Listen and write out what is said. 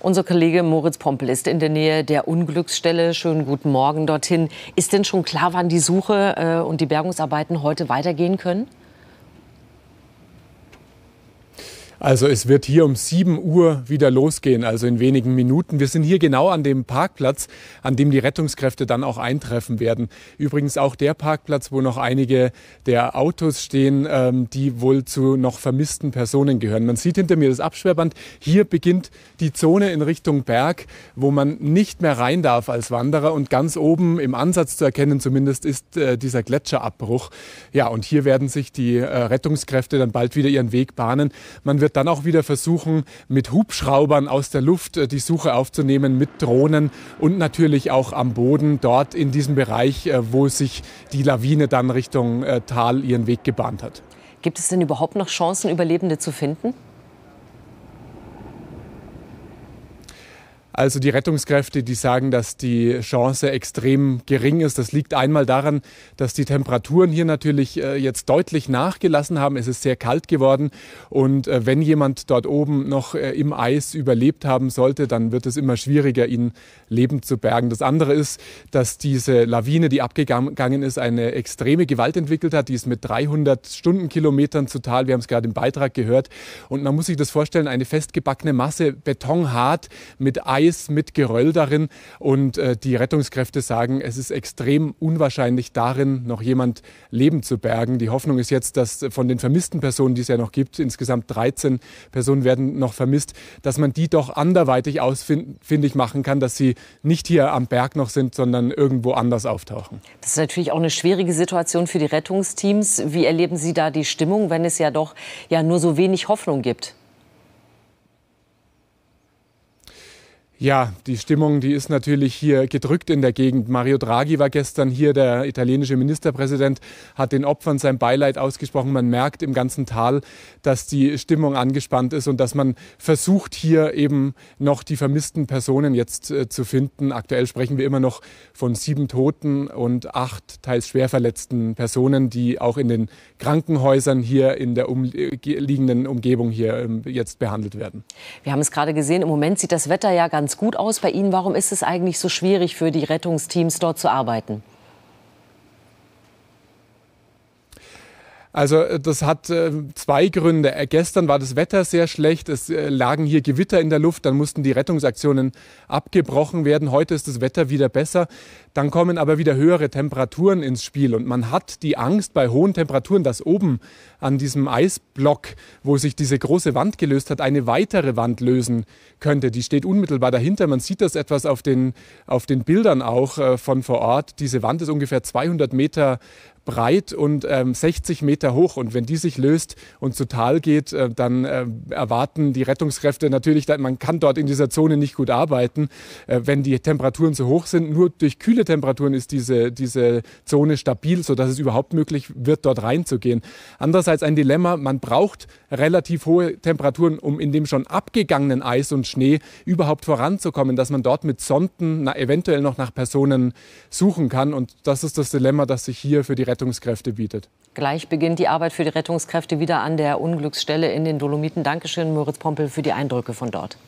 Unser Kollege Moritz Pompel ist in der Nähe der Unglücksstelle. Schönen guten Morgen dorthin. Ist denn schon klar, wann die Suche äh, und die Bergungsarbeiten heute weitergehen können? Also es wird hier um 7 Uhr wieder losgehen, also in wenigen Minuten. Wir sind hier genau an dem Parkplatz, an dem die Rettungskräfte dann auch eintreffen werden. Übrigens auch der Parkplatz, wo noch einige der Autos stehen, ähm, die wohl zu noch vermissten Personen gehören. Man sieht hinter mir das Abschwerband. Hier beginnt die Zone in Richtung Berg, wo man nicht mehr rein darf als Wanderer. Und ganz oben im Ansatz zu erkennen zumindest ist äh, dieser Gletscherabbruch. Ja, und hier werden sich die äh, Rettungskräfte dann bald wieder ihren Weg bahnen. Man wird wird dann auch wieder versuchen, mit Hubschraubern aus der Luft äh, die Suche aufzunehmen, mit Drohnen und natürlich auch am Boden, dort in diesem Bereich, äh, wo sich die Lawine dann Richtung äh, Tal ihren Weg gebahnt hat. Gibt es denn überhaupt noch Chancen, Überlebende zu finden? Also die Rettungskräfte, die sagen, dass die Chance extrem gering ist. Das liegt einmal daran, dass die Temperaturen hier natürlich äh, jetzt deutlich nachgelassen haben. Es ist sehr kalt geworden. Und äh, wenn jemand dort oben noch äh, im Eis überlebt haben sollte, dann wird es immer schwieriger, ihn lebend zu bergen. Das andere ist, dass diese Lawine, die abgegangen ist, eine extreme Gewalt entwickelt hat. Die ist mit 300 Stundenkilometern zu Tal. Wir haben es gerade im Beitrag gehört. Und man muss sich das vorstellen, eine festgebackene Masse, betonhart mit Eis Eis mit Geröll darin. Und äh, die Rettungskräfte sagen, es ist extrem unwahrscheinlich, darin noch jemand Leben zu bergen. Die Hoffnung ist jetzt, dass von den vermissten Personen, die es ja noch gibt, insgesamt 13 Personen werden noch vermisst, dass man die doch anderweitig ausfindig machen kann, dass sie nicht hier am Berg noch sind, sondern irgendwo anders auftauchen. Das ist natürlich auch eine schwierige Situation für die Rettungsteams. Wie erleben Sie da die Stimmung, wenn es ja doch ja nur so wenig Hoffnung gibt? Ja, die Stimmung, die ist natürlich hier gedrückt in der Gegend. Mario Draghi war gestern hier, der italienische Ministerpräsident, hat den Opfern sein Beileid ausgesprochen. Man merkt im ganzen Tal, dass die Stimmung angespannt ist und dass man versucht, hier eben noch die vermissten Personen jetzt äh, zu finden. Aktuell sprechen wir immer noch von sieben Toten und acht teils schwer verletzten Personen, die auch in den Krankenhäusern hier in der umliegenden äh, Umgebung hier äh, jetzt behandelt werden. Wir haben es gerade gesehen, im Moment sieht das Wetter ja ganz ganz gut aus bei Ihnen. Warum ist es eigentlich so schwierig für die Rettungsteams dort zu arbeiten? Also äh, das hat äh, zwei Gründe. Äh, gestern war das Wetter sehr schlecht, es lagen hier Gewitter in der Luft, dann mussten die Rettungsaktionen abgebrochen werden. Heute ist das Wetter wieder besser, dann kommen aber wieder höhere Temperaturen ins Spiel und man hat die Angst bei hohen Temperaturen, dass oben an diesem Eisblock, wo sich diese große Wand gelöst hat, eine weitere Wand lösen könnte. Die steht unmittelbar dahinter. Man sieht das etwas auf den, auf den Bildern auch von vor Ort. Diese Wand ist ungefähr 200 Meter breit und ähm, 60 Meter hoch. Und wenn die sich löst und zu Tal geht, äh, dann äh, erwarten die Rettungskräfte natürlich, man kann dort in dieser Zone nicht gut arbeiten, äh, wenn die Temperaturen zu hoch sind. Nur durch kühle Temperaturen ist diese, diese Zone stabil, sodass es überhaupt möglich wird, dort reinzugehen. Andererseits ein Dilemma, man braucht relativ hohe Temperaturen, um in dem schon abgegangenen Eis und Schnee überhaupt voranzukommen, dass man dort mit Sonden na, eventuell noch nach Personen suchen kann. Und das ist das Dilemma, das sich hier für die Rettungskräfte Rettungskräfte bietet. Gleich beginnt die Arbeit für die Rettungskräfte wieder an der Unglücksstelle in den Dolomiten. Dankeschön, Moritz Pompel, für die Eindrücke von dort.